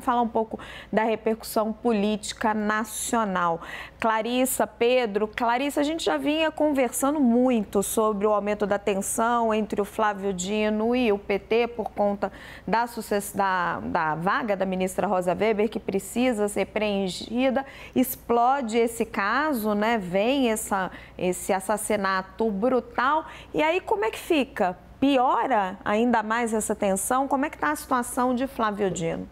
falar um pouco da repercussão política nacional. Clarissa, Pedro, Clarissa, a gente já vinha conversando muito sobre o aumento da tensão entre o Flávio Dino e o PT por conta da, da, da vaga da ministra Rosa Weber, que precisa ser preenchida. Explode esse caso, né? vem essa, esse assassinato brutal. E aí, como é que fica? Piora ainda mais essa tensão? Como é que está a situação de Flávio Dino?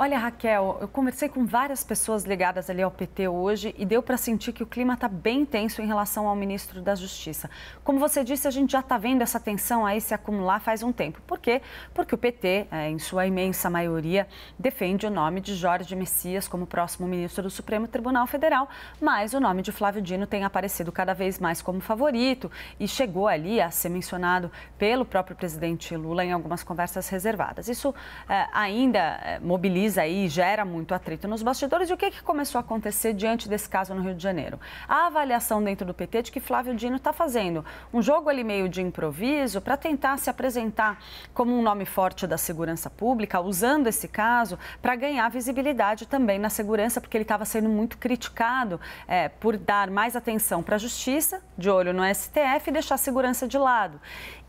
Olha, Raquel, eu conversei com várias pessoas ligadas ali ao PT hoje e deu para sentir que o clima está bem tenso em relação ao ministro da Justiça. Como você disse, a gente já está vendo essa tensão aí se acumular faz um tempo. Por quê? Porque o PT, é, em sua imensa maioria, defende o nome de Jorge Messias como próximo ministro do Supremo Tribunal Federal, mas o nome de Flávio Dino tem aparecido cada vez mais como favorito e chegou ali a ser mencionado pelo próprio presidente Lula em algumas conversas reservadas. Isso é, ainda é, mobiliza diz aí gera muito atrito nos bastidores. E o que, é que começou a acontecer diante desse caso no Rio de Janeiro? A avaliação dentro do PT de que Flávio Dino está fazendo um jogo ali meio de improviso para tentar se apresentar como um nome forte da segurança pública, usando esse caso para ganhar visibilidade também na segurança, porque ele estava sendo muito criticado é, por dar mais atenção para a justiça, de olho no STF, e deixar a segurança de lado.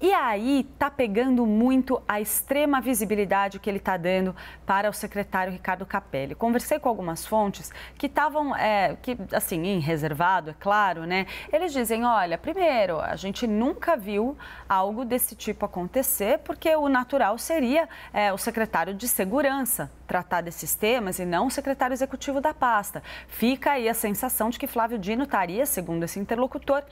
E aí tá pegando muito a extrema visibilidade que ele está dando para o secretário Ricardo Capelli. Conversei com algumas fontes que estavam, é, que assim, em reservado, é claro, né? Eles dizem, olha, primeiro, a gente nunca viu algo desse tipo acontecer, porque o natural seria é, o secretário de segurança tratar desses temas e não o secretário executivo da pasta. Fica aí a sensação de que Flávio Dino estaria, segundo esse interlocutor,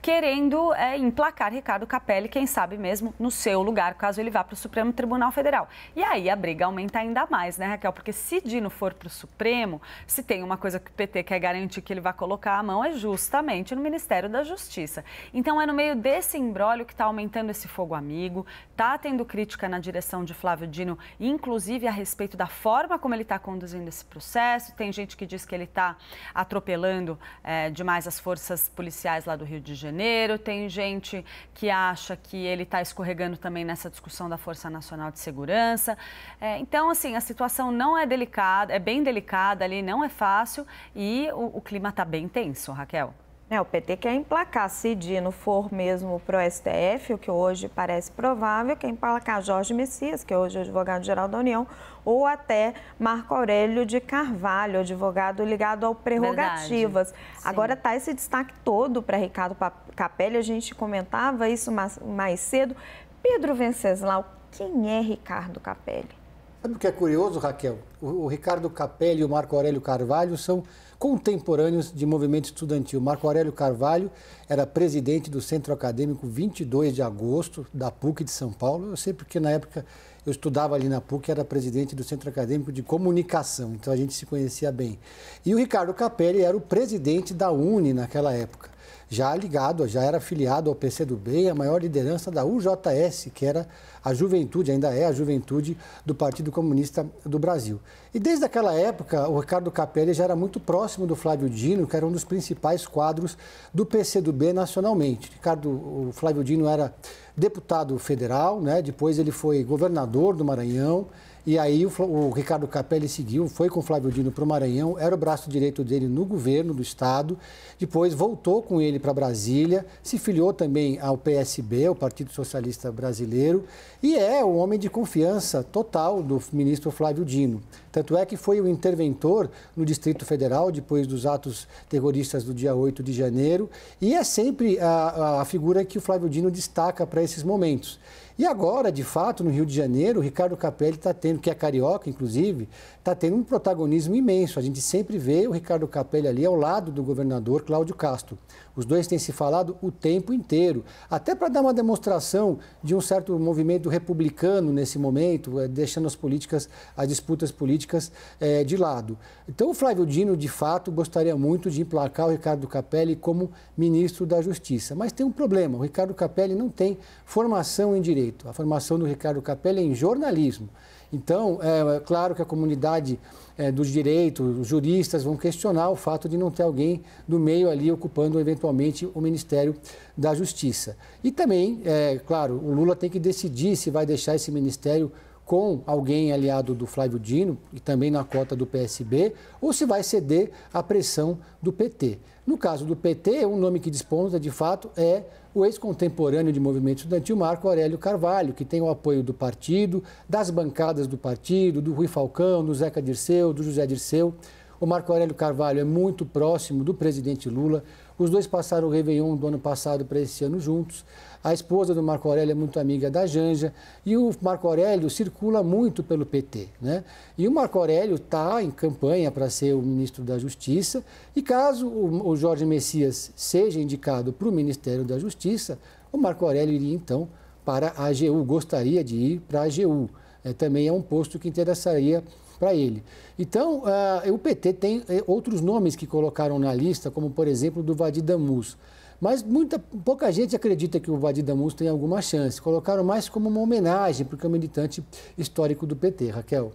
querendo é, emplacar Ricardo Capelli, quem sabe mesmo, no seu lugar, caso ele vá para o Supremo Tribunal Federal. E aí a briga aumenta ainda mais, né, Raquel? Porque se Dino for para o Supremo, se tem uma coisa que o PT quer garantir que ele vai colocar a mão, é justamente no Ministério da Justiça. Então é no meio desse embrólio que está aumentando esse fogo amigo, está tendo crítica na direção de Flávio Dino, inclusive a respeito da forma como ele está conduzindo esse processo. Tem gente que diz que ele está atropelando é, demais as forças policiais lá do Rio de Janeiro, tem gente que acha que ele está escorregando também nessa discussão da Força Nacional de Segurança. É, então, assim, a situação não é delicada, é bem delicada ali, não é fácil e o, o clima está bem tenso, Raquel. É, o PT quer emplacar, se Dino for mesmo para o STF, o que hoje parece provável, quer emplacar Jorge Messias, que hoje é advogado-geral da União, ou até Marco Aurélio de Carvalho, advogado ligado ao prerrogativas. Agora está esse destaque todo para Ricardo Capelli, a gente comentava isso mais cedo. Pedro Venceslau, quem é Ricardo Capelli? Sabe o que é curioso, Raquel? O, o Ricardo Capelli e o Marco Aurélio Carvalho são contemporâneos de movimento estudantil. Marco Aurélio Carvalho era presidente do Centro Acadêmico 22 de agosto da PUC de São Paulo. Eu sei porque na época eu estudava ali na PUC, era presidente do Centro Acadêmico de Comunicação, então a gente se conhecia bem. E o Ricardo Capelli era o presidente da UNE naquela época já ligado, já era afiliado ao PCdoB e a maior liderança da UJS, que era a juventude, ainda é a juventude do Partido Comunista do Brasil. E desde aquela época, o Ricardo Capelli já era muito próximo do Flávio Dino, que era um dos principais quadros do PCdoB nacionalmente. Ricardo, o Flávio Dino era deputado federal, né? depois ele foi governador do Maranhão, e aí o, o Ricardo Capelli seguiu, foi com o Flávio Dino para o Maranhão, era o braço direito dele no governo do estado. Depois voltou com ele para Brasília, se filiou também ao PSB, o Partido Socialista Brasileiro, e é o homem de confiança total do ministro Flávio Dino. Tanto é que foi o interventor no Distrito Federal depois dos atos terroristas do dia 8 de janeiro, e é sempre a, a figura que o Flávio Dino destaca para esses momentos. E agora, de fato, no Rio de Janeiro, o Ricardo Capelli está tendo, que é carioca, inclusive, está tendo um protagonismo imenso. A gente sempre vê o Ricardo Capelli ali ao lado do governador Cláudio Castro. Os dois têm se falado o tempo inteiro, até para dar uma demonstração de um certo movimento republicano nesse momento, eh, deixando as políticas, as disputas políticas é, de lado. Então, o Flávio Dino, de fato, gostaria muito de emplacar o Ricardo Capelli como ministro da Justiça. Mas tem um problema: o Ricardo Capelli não tem formação em direito direito. A formação do Ricardo Capelli é em jornalismo. Então, é, é, claro que a comunidade é, dos direitos, os juristas vão questionar o fato de não ter alguém do meio ali ocupando eventualmente o Ministério da Justiça. E também, é claro, o Lula tem que decidir se vai deixar esse ministério com alguém aliado do Flávio Dino e também na cota do PSB, ou se vai ceder à pressão do PT. No caso do PT, um nome que desponta de fato é o ex-contemporâneo de movimento estudantil Marco Aurélio Carvalho, que tem o apoio do partido, das bancadas do partido, do Rui Falcão, do Zeca Dirceu, do José Dirceu. O Marco Aurélio Carvalho é muito próximo do presidente Lula. Os dois passaram o Réveillon do ano passado para esse ano juntos. A esposa do Marco Aurélio é muito amiga da Janja. E o Marco Aurélio circula muito pelo PT. Né? E o Marco Aurélio está em campanha para ser o ministro da Justiça. E caso o Jorge Messias seja indicado para o Ministério da Justiça, o Marco Aurélio iria então para a AGU, gostaria de ir para a AGU. É, também é um posto que interessaria para ele. Então, uh, o PT tem eh, outros nomes que colocaram na lista, como por exemplo do Vadir Damus. Mas muita, pouca gente acredita que o Vadir Damus tem alguma chance. Colocaram mais como uma homenagem, porque é um militante histórico do PT, Raquel.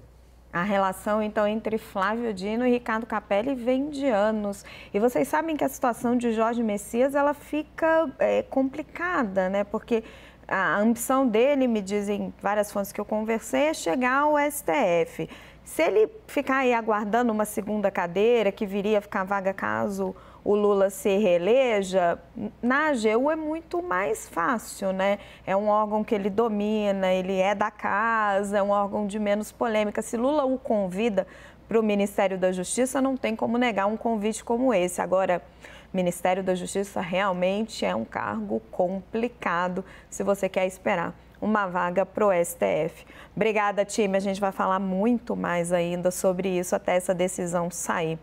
A relação, então, entre Flávio Dino e Ricardo Capelli vem de anos. E vocês sabem que a situação de Jorge Messias, ela fica é, complicada, né? Porque a ambição dele, me dizem várias fontes que eu conversei, é chegar ao STF. Se ele ficar aí aguardando uma segunda cadeira, que viria a ficar vaga caso o Lula se reeleja, na AGU é muito mais fácil, né? É um órgão que ele domina, ele é da casa, é um órgão de menos polêmica. Se Lula o convida para o Ministério da Justiça, não tem como negar um convite como esse. Agora, Ministério da Justiça realmente é um cargo complicado se você quer esperar uma vaga pro STF. Obrigada, time. A gente vai falar muito mais ainda sobre isso até essa decisão sair.